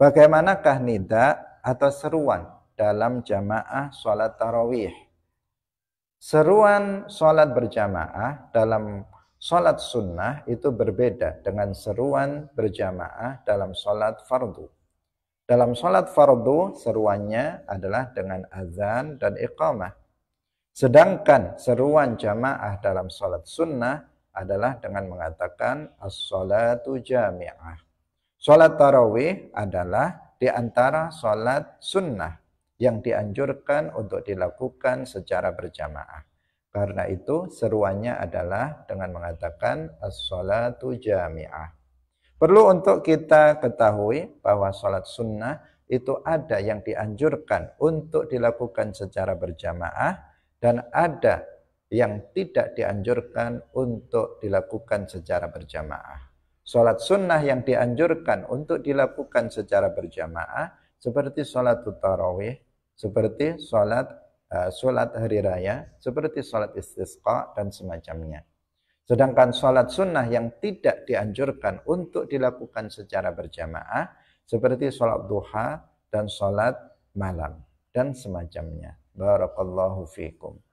Bagaimanakah nida atau seruan dalam jamaah sholat tarawih? Seruan sholat berjamaah dalam sholat sunnah itu berbeda dengan seruan berjamaah dalam sholat fardu. Dalam sholat fardu seruannya adalah dengan azan dan iqamah. Sedangkan seruan jamaah dalam sholat sunnah adalah dengan mengatakan as-sholatu jami'ah. Sholat tarawih adalah di antara sholat sunnah yang dianjurkan untuk dilakukan secara berjamaah. Karena itu seruannya adalah dengan mengatakan as tuja jami'ah. Perlu untuk kita ketahui bahwa sholat sunnah itu ada yang dianjurkan untuk dilakukan secara berjamaah dan ada yang tidak dianjurkan untuk dilakukan secara berjamaah. Sholat sunnah yang dianjurkan untuk dilakukan secara berjamaah seperti sholat tarawih, seperti sholat uh, sholat hari raya, seperti sholat istisqa dan semacamnya. Sedangkan sholat sunnah yang tidak dianjurkan untuk dilakukan secara berjamaah seperti sholat duha dan sholat malam dan semacamnya. Barakallahu fiikum.